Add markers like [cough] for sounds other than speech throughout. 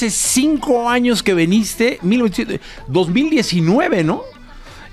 hace cinco años que viniste, 2019, ¿no?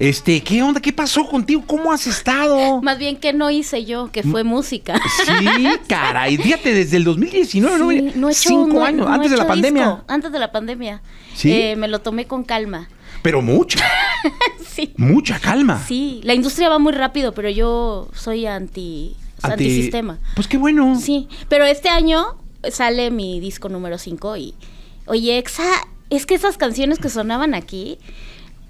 Este, ¿qué onda? ¿Qué pasó contigo? ¿Cómo has estado? Más bien que no hice yo, que fue mm, música. Sí, caray, fíjate, desde el 2019, ¿no? no cinco años, antes de la pandemia. antes de la pandemia. Sí. Eh, me lo tomé con calma. Pero mucha. [laughs] Mucha calma. Sí, la industria va muy rápido, pero yo soy anti, anti... antisistema. Pues qué bueno. Sí, pero este año sale mi disco número 5 y Oye, Exa, es que esas canciones que sonaban aquí,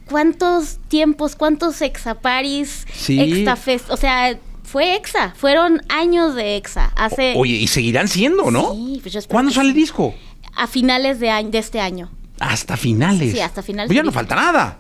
¿cuántos tiempos, cuántos Paris, Exa-fest? O sea, fue Exa, fueron años de Exa. Hace... oye, y seguirán siendo, ¿no? Sí, pues ¿Cuándo sale el disco? A finales de, año, de este año. Hasta finales. Sí, hasta finales. Pues ya no falta nada.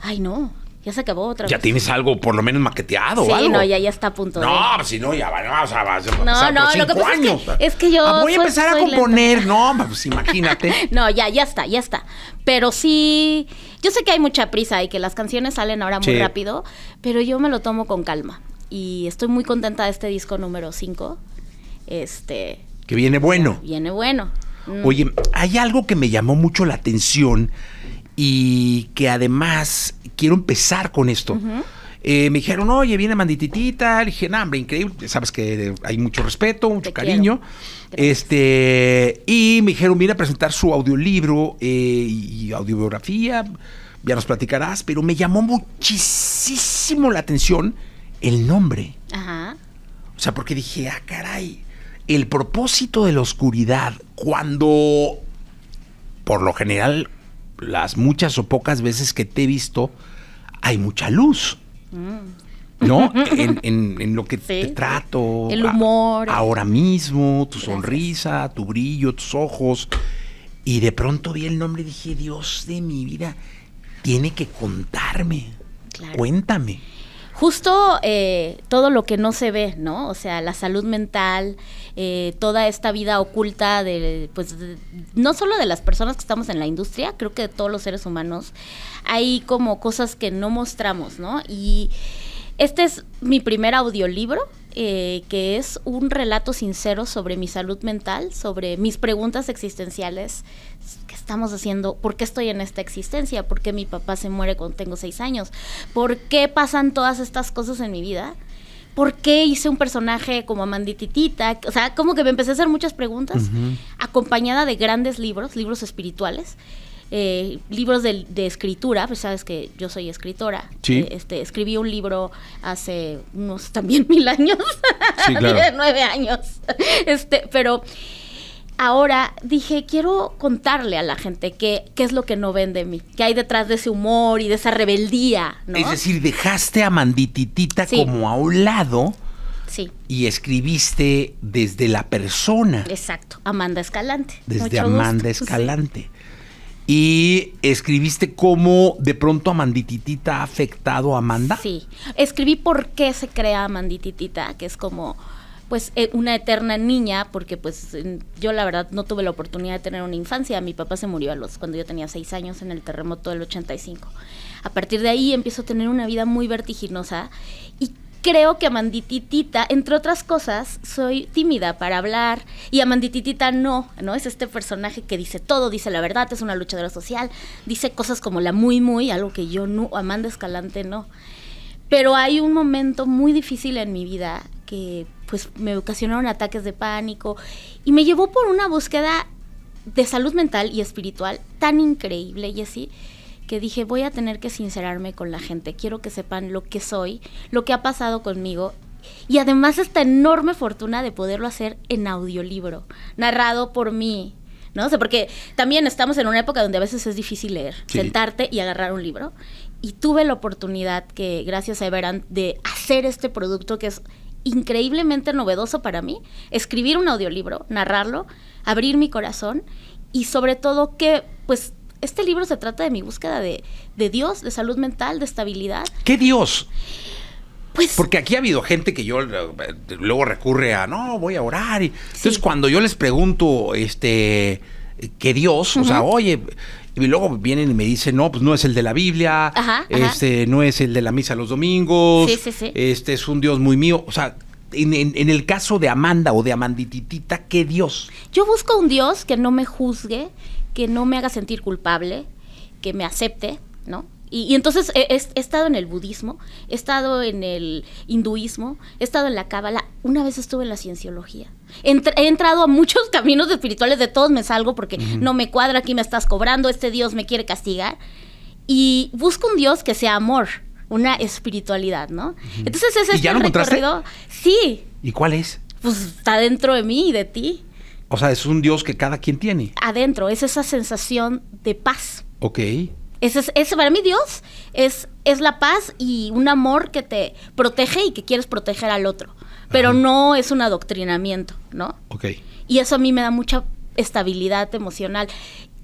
Ay, no ya se acabó otra vez. Ya tienes algo por lo menos maqueteado, sí, no, ya, está a punto. No, pues si no, ya va, no, No, no, lo que pasa es que, yo. Ah, voy a empezar a componer, no, pues imagínate. [laughs] no, ya, ya está, ya está. Pero sí, yo sé que hay mucha prisa y que las canciones salen ahora muy rápido, pero yo me lo tomo con calma. Y estoy muy contenta de este disco número 5. Este. Que viene bueno. Viene bueno. Mm. Oye, hay algo que me llamó mucho la atención y que además quiero empezar con esto. Eh, me dijeron, oye, viene Mandititita. Le dije, no, hombre, increíble. Sabes que hay mucho respeto, mucho cariño. Este, y me dijeron, viene a presentar su audiolibro eh, y autobiografía Ya nos platicarás, pero me llamó muchísimo la atención el nombre. O sea, porque dije, ah, caray, el propósito de la oscuridad, cuando por lo general las muchas o pocas veces que te he visto, hay mucha luz. Mm. ¿No? [laughs] en, lo que te trato. El humor. ahora mismo, tu sonrisa, tu brillo, tus ojos. Y de pronto vi el nombre y dije, Dios de mi vida, tiene que contarme. Cuéntame justo eh, todo lo que no se ve, ¿no? O sea, la salud mental, eh, toda esta vida oculta de, pues, no solo de las personas que estamos en la industria, creo que de todos los seres humanos, hay como cosas que no mostramos, ¿no? Y este es mi primer audiolibro, eh, que es un relato sincero sobre mi salud mental, sobre mis preguntas existenciales. que estamos haciendo? ¿Por qué estoy en esta existencia? ¿Por qué mi papá se muere cuando tengo seis años? ¿Por qué pasan todas estas cosas en mi vida? ¿por qué hice un personaje como Amandititita? O sea, como que me empecé a hacer muchas preguntas, acompañada de grandes libros, libros espirituales, eh, libros de, escritura, pues sabes que yo soy escritora. Eh, este, escribí un libro hace unos [laughs] también mil años, [laughs] nueve años. Este, pero ahora dije, quiero contarle a la gente qué, qué es lo que no ven de mí, qué hay detrás de ese humor y de esa rebeldía. Es decir, dejaste a Mandititita como a un lado. Y escribiste desde la persona. Exacto, Amanda Escalante. Desde Amanda Escalante y escribiste cómo de pronto Amandititita ha afectado a Amanda. Sí, escribí por qué se crea Amandititita, que es como pues eh, una eterna niña, porque pues yo la verdad no tuve la oportunidad de tener una infancia. Mi papá se murió a los cuando yo tenía seis años en el terremoto del 85. A partir de ahí empiezo a tener una vida muy vertiginosa y creo que Amandititita, entre otras cosas, soy tímida para hablar y Amandititita no, ¿no? Es este personaje que dice todo, dice la verdad, es una luchadora social, dice cosas como la muy muy, algo que yo no, Amanda Escalante no. Pero hay un momento muy difícil en mi vida que pues me ocasionaron ataques de pánico y me llevó por una búsqueda de salud mental y espiritual tan increíble, y así que dije, voy a tener que sincerarme con la gente, quiero que sepan lo que soy, lo que ha pasado conmigo y además esta enorme fortuna de poderlo hacer en audiolibro, narrado por mí. ¿No? sé, porque también estamos en una época donde a veces es difícil leer, sentarte y agarrar un libro. Y tuve la oportunidad que, gracias a verán de hacer este producto que es increíblemente novedoso para mí, escribir un audiolibro, narrarlo, abrir mi corazón y sobre todo que pues este libro se trata de mi búsqueda de, Dios, de salud mental, de estabilidad. ¿Qué Dios? Pues, Porque aquí ha habido gente que yo eh, luego recurre a, no, voy a orar. Y, Entonces, cuando yo les pregunto, este, qué Dios, o sea, oye, y luego vienen y me dicen, no, pues no es el de la Biblia, este, no es el de la misa los domingos, sí, sí, sí. este es un Dios muy mío. O sea, en, en, el caso de Amanda o de Amandititita, ¿qué Dios? Yo busco un Dios que no me juzgue, que no me haga sentir culpable, que me acepte, ¿no? Y, entonces eh, he, estado en el budismo, he estado en el hinduismo, he estado en la cábala, una vez estuve en la cienciología. he entrado a muchos [laughs] caminos espirituales, de todos me salgo porque no me cuadra, aquí me estás cobrando, este Dios me quiere castigar. Y busco un Dios que sea amor, una espiritualidad, ¿no? Entonces es ya este recorrido. Sí. ¿Y cuál es? Pues está dentro de mí y de ti. O sea, es un Dios que cada quien tiene. Adentro, es esa sensación de paz. Ok. Ese es, para mí Dios es, es la paz y un amor que te protege y que quieres proteger al otro. Pero no es un adoctrinamiento, ¿no? Ok. Y eso a mí me da mucha estabilidad emocional.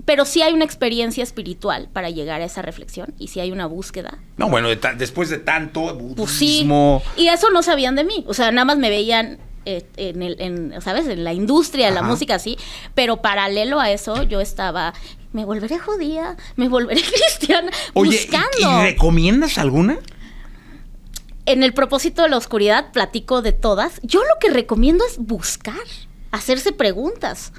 Pero sí hay una experiencia espiritual para llegar a esa reflexión y sí hay una búsqueda. No, bueno, después de tanto pues budismo... y eso no sabían de mí. O sea, nada más me veían eh, en, el, ¿sabes? En la industria de la música, sí. Pero paralelo a eso, yo estaba, me volveré judía, me volveré [laughs] cristiana, buscando. ¿y recomiendas alguna? En el propósito de la oscuridad platico de todas. Yo lo que recomiendo es buscar, hacerse preguntas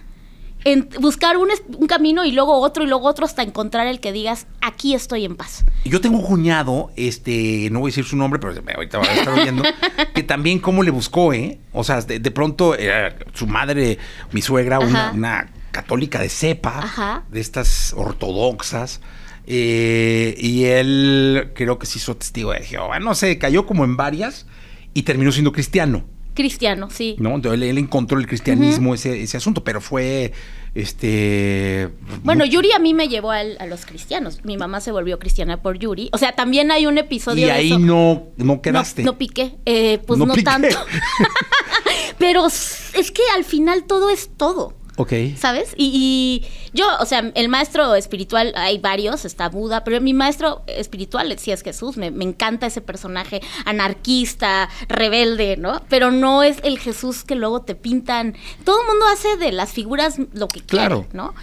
en buscar un, camino y luego otro y luego otro hasta encontrar el que digas, aquí estoy en paz. Yo tengo un cuñado, este, no voy a decir su nombre, pero ahorita va a estar oyendo, [laughs] que también cómo le buscó, ¿eh? O sea, de, pronto eh, su madre, mi suegra, una, católica de cepa, de estas ortodoxas. Eh, y él creo que se hizo testigo de Jehová, no sé, cayó como en varias y terminó siendo cristiano. Cristiano, sí. No, él, encontró el cristianismo, ese, ese asunto, pero fue este... Bueno, Yuri a mí me llevó a los cristianos. Mi mamá se volvió cristiana por Yuri. O sea, también hay un episodio... Y ahí No, no quedaste. No, piqué. Eh, pues no, tanto. [laughs] [laughs] pero es que al final todo es todo. Ok. ¿Sabes? Y, yo, o sea, el maestro espiritual, hay varios, está Buda, pero mi maestro espiritual sí es Jesús, me, encanta ese personaje anarquista, rebelde, ¿no? Pero no es el Jesús que luego te pintan. Todo el mundo hace de las figuras lo que claro. quiere, ¿no?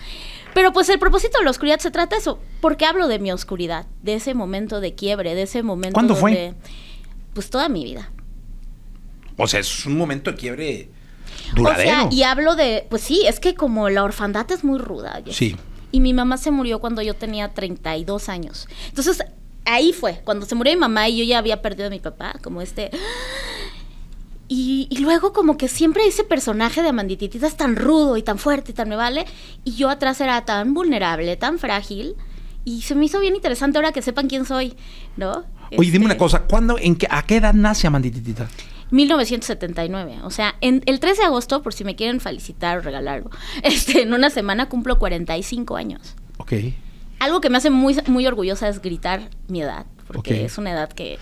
Pero pues el propósito de la oscuridad se trata de eso. qué hablo de mi oscuridad? De ese momento de quiebre, de ese momento. ¿Cuándo fue? Pues toda mi vida. O sea, es un momento de quiebre o sea, y hablo de, pues sí, es que como la orfandad es muy ruda. Sí. Y mi mamá se murió cuando yo tenía 32 años. Entonces, ahí fue, cuando se murió mi mamá y yo ya había perdido a mi papá, como este... Y, luego como que siempre ese personaje de Amandititita es tan rudo y tan fuerte y tan me vale. Y yo atrás era tan vulnerable, tan frágil. Y se me hizo bien interesante ahora que sepan quién soy, ¿no? Oye, dime una este cosa, ¿cuándo, en qué, ¿a qué edad nace Amandititita? 1979. O sea, el 3 de agosto, por si me quieren felicitar o regalarlo, [laughs] este, en una semana cumplo 45 años. Ok. Algo que me hace muy, muy orgullosa es gritar mi edad, porque es una edad que.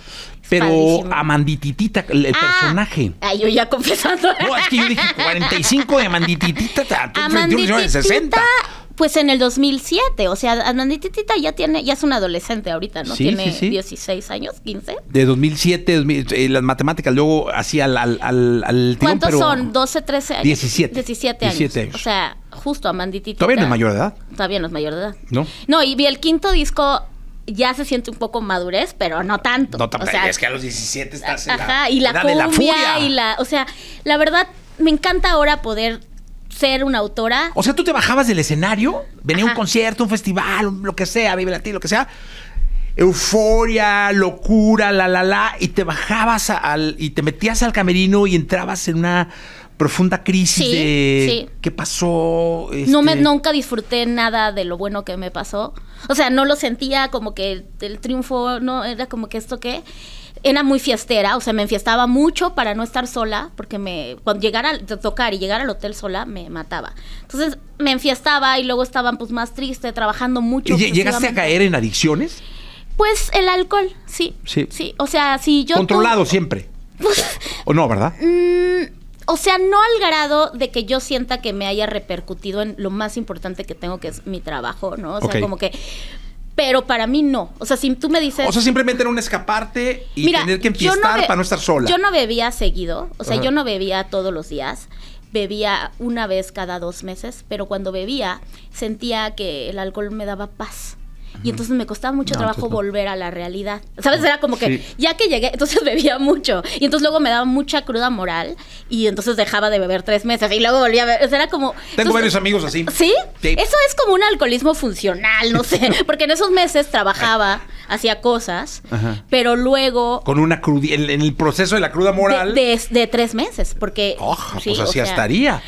Pero Amandititita, el, personaje. ah, personaje. yo ya confesando. No, es que yo dije 45 de Amandititita, tú Amandititita, yo 60. Pues en el 2007, o sea, Amanditita ya tiene, ya es una adolescente ahorita, ¿no? tiene 16 años, 15. De 2007, eh, las matemáticas luego así al, al, al, ¿Cuántos son? 12, 13 años. 17. 17 años. 17 años. O sea, justo Amanditita. Todavía no es mayor de edad. Todavía no es mayor de edad. No. No, y vi el quinto disco ya se siente un poco madurez, pero no tanto. No tanto, o sea, es que a los 17 estás ajá, la, y la, edad de la furia. y la, o sea, la verdad me encanta ahora poder ser una autora. O sea, tú te bajabas del escenario, venía un concierto, un festival, lo que sea, Vive ti, lo que sea. Euforia, locura, la la la, y te bajabas al y te metías al camerino y entrabas en una profunda crisis de qué pasó. No me, este nunca disfruté nada de lo bueno que me pasó. O sea, no lo sentía como que el triunfo, no era como que esto qué era muy fiestera, o sea, me enfiestaba mucho para no estar sola, porque me cuando llegara a tocar y llegar al hotel sola me mataba. Entonces me enfiestaba y luego estaban pues más triste, trabajando mucho. ¿Y ¿Llegaste a caer en adicciones? Pues el alcohol, sí. Sí. Sí, o sea, si yo... Controlado siempre. Pues, ¿O no, verdad? Mm, o sea, no al grado de que yo sienta que me haya repercutido en lo más importante que tengo, que es mi trabajo, ¿no? O sea, como que pero para mí no. O sea, si tú me dices. O sea, simplemente era un escaparte y tener que enfiestar para no estar sola. Yo no bebía seguido, o sea, yo no bebía todos los días. Bebía una vez cada dos meses, pero cuando bebía sentía que el alcohol me daba paz y entonces me costaba mucho trabajo volver a la realidad. ¿Sabes? Era como que ya que llegué, entonces [laughs] bebía mucho y entonces luego me daba mucha cruda moral y entonces dejaba de beber tres meses y luego volvía a beber. era como... Tengo varios amigos así. ¿Sí? Eso es como un alcoholismo funcional, no sé, [laughs] porque en esos meses trabajaba, hacía cosas, pero luego... Con una cruda en, el proceso de la cruda moral. De, tres meses, porque... pues así estaría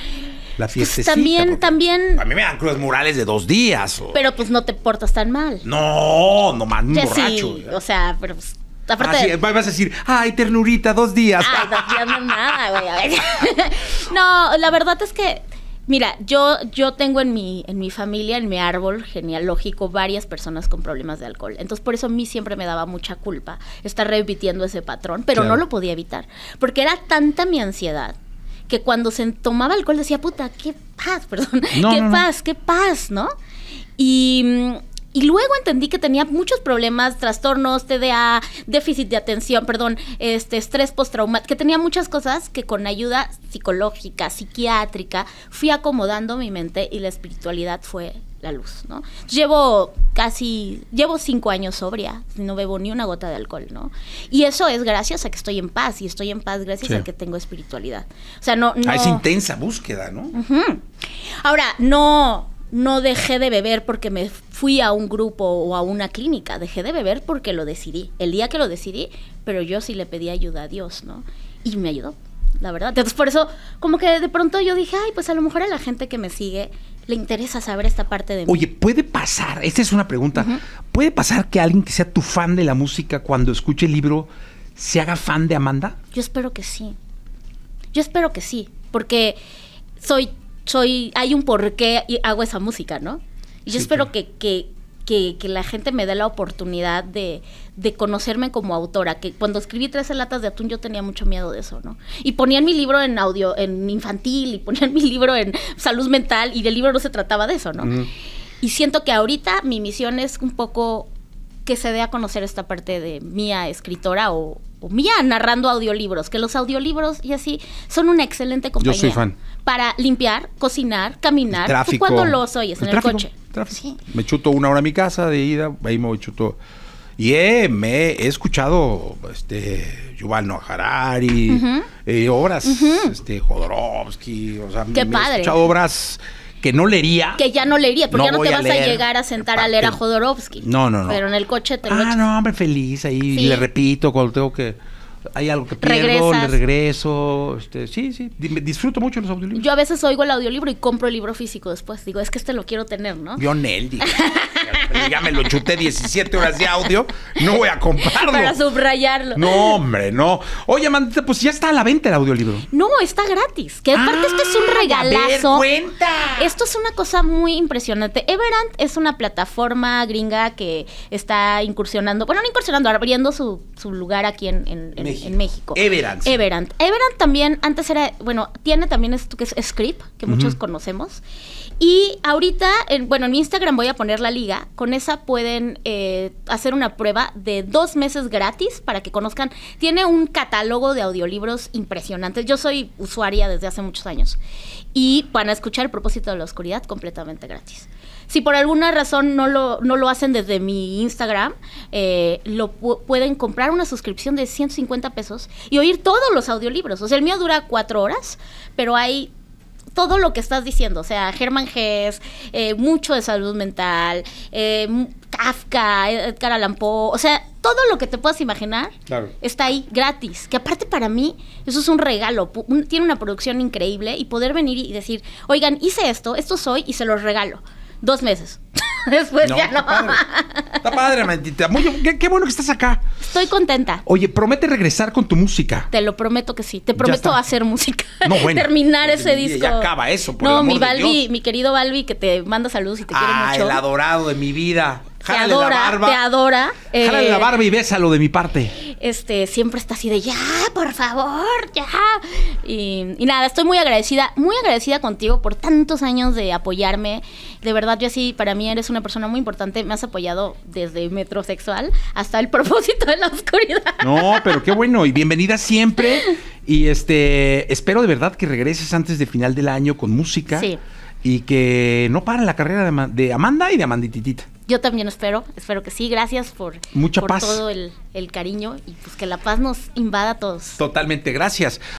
la pues, también, también. A mí me dan cruz murales de dos días. Pero pues no te portas tan mal. No, no un borracho. ¿eh? o sea, pero pues, Aparte vas a decir, ay, ternurita, dos días. Ay, ah, no nada, güey. A ver. [laughs] no, la verdad es que, mira, yo, yo tengo en mi, en mi familia, en mi árbol genealógico, varias personas con problemas de alcohol. Entonces, por eso a mí siempre me daba mucha culpa estar repitiendo ese patrón, pero no lo podía evitar. Porque era tanta mi ansiedad que cuando se tomaba alcohol decía, puta, qué paz, [laughs] perdón, qué paz, qué paz, ¿no? Y, y, luego entendí que tenía muchos problemas, trastornos, TDA, déficit de atención, perdón, este estrés postraumático, que tenía muchas cosas que con ayuda psicológica, psiquiátrica, fui acomodando mi mente y la espiritualidad fue la luz, ¿no? Llevo casi, llevo cinco años sobria, no bebo ni una gota de alcohol, ¿no? Y eso es gracias a que estoy en paz, y estoy en paz gracias a que tengo espiritualidad. O sea, no... Ah, es intensa búsqueda, ¿no? Ahora, no, no dejé de beber porque me fui a un grupo o a una clínica, dejé de beber porque lo decidí, el día que lo decidí, pero yo sí le pedí ayuda a Dios, ¿no? Y me ayudó la verdad. Entonces, por eso, como que de pronto yo dije, ay, pues a lo mejor a la gente que me sigue le interesa saber esta parte de mí. Oye, ¿puede pasar? Esta es una pregunta. ¿Puede pasar que alguien que sea tu fan de la música cuando escuche el libro se haga fan de Amanda? Yo espero que sí. Yo espero que sí, porque soy, soy, hay un porqué y hago esa música, ¿no? Y yo espero que, que que, la gente me dé la oportunidad de, conocerme como autora, que cuando escribí 13 latas de atún yo tenía mucho miedo de eso, ¿no? Y ponían mi libro en audio, en infantil, y ponían mi libro en salud mental, y del libro no se trataba de eso, ¿no? Y siento que ahorita mi misión es un poco que se dé a conocer esta parte de mía escritora o, mía narrando audiolibros, que los audiolibros y así son una excelente compañía. Yo soy fan. Para limpiar, cocinar, caminar. El tráfico. ¿Tú cuándo los oyes en el coche? Tráfico. Sí. Me chuto una hora a mi casa de ida, ahí me voy chuto. Y eh, me he escuchado este Yuval Noah Harari, eh, obras, este Jodorowsky, o sea, Qué padre. he escuchado obras que no leería. Que ya no leería, porque ya no te vas a, llegar a sentar a leer a Jodorowsky. No, no, no. Pero en el coche te lo Ah, no, hombre, feliz ahí. Le repito cuando tengo que hay algo que pierdo, le regreso. Este, sí, sí, disfruto mucho los audiolibros. Yo a veces oigo el audiolibro y compro el libro físico después. Digo, es que este lo quiero tener, ¿no? Yo Nelly ya me lo chuté 17 horas de audio, no voy a comprarlo. Para subrayarlo. No, hombre, no. Oye, Amandita, pues ya está a la venta el audiolibro. No, está gratis. Que aparte esto es un regalazo. Ah, a ver, cuenta. Esto es una cosa muy impresionante. Everant es una plataforma gringa que está incursionando, bueno, no incursionando, abriendo su, lugar aquí en en México. Everant. Everant. también, antes era, bueno, tiene también esto que es Script, que muchos conocemos. Y ahorita, en, bueno, en mi Instagram voy a poner la liga. Con esa pueden eh, hacer una prueba de dos meses gratis para que conozcan. Tiene un catálogo de audiolibros impresionantes. Yo soy usuaria desde hace muchos años. Y van a escuchar El propósito de la oscuridad completamente gratis. Si por alguna razón no lo, no lo hacen desde mi Instagram, eh, lo pueden comprar una suscripción de 150 pesos y oír todos los audiolibros. O sea, el mío dura cuatro horas, pero hay todo lo que estás diciendo, o sea, Germán Gess, eh, mucho de salud mental, eh, Kafka, Edgar Allan Poe, o sea, todo lo que te puedas imaginar está ahí gratis, que aparte para mí eso es un regalo, tiene una producción increíble y poder venir y decir, oigan, hice esto, esto soy y se los regalo dos meses. [laughs] Después ya no. Está padre, Qué, bueno que estás acá. Estoy contenta. Oye, promete regresar con tu música. Te lo prometo que sí. Te prometo hacer música. [laughs] No, bueno. [laughs] Terminar ese disco. Ya acaba eso. no, mi Balbi, mi querido Balbi, que te manda saludos y te quiere ah, mucho. el adorado de mi vida te adora, la barba, te adora. Eh, la barba y bésalo de mi parte. Este, siempre está así de ya, por favor, ya. Y, nada, estoy muy agradecida, muy agradecida contigo por tantos años de apoyarme. De verdad, yo sí para mí eres una persona muy importante. Me has apoyado desde metrosexual hasta el [laughs] propósito de la oscuridad. No, pero qué bueno. Y bienvenida siempre. Y este, espero de verdad que regreses antes de final del año con música. Y que no paren la carrera de, de Amanda y de Amandititita. Yo también espero, espero que sí. Gracias por, todo el, cariño y pues que la paz nos invada a todos. Totalmente, gracias.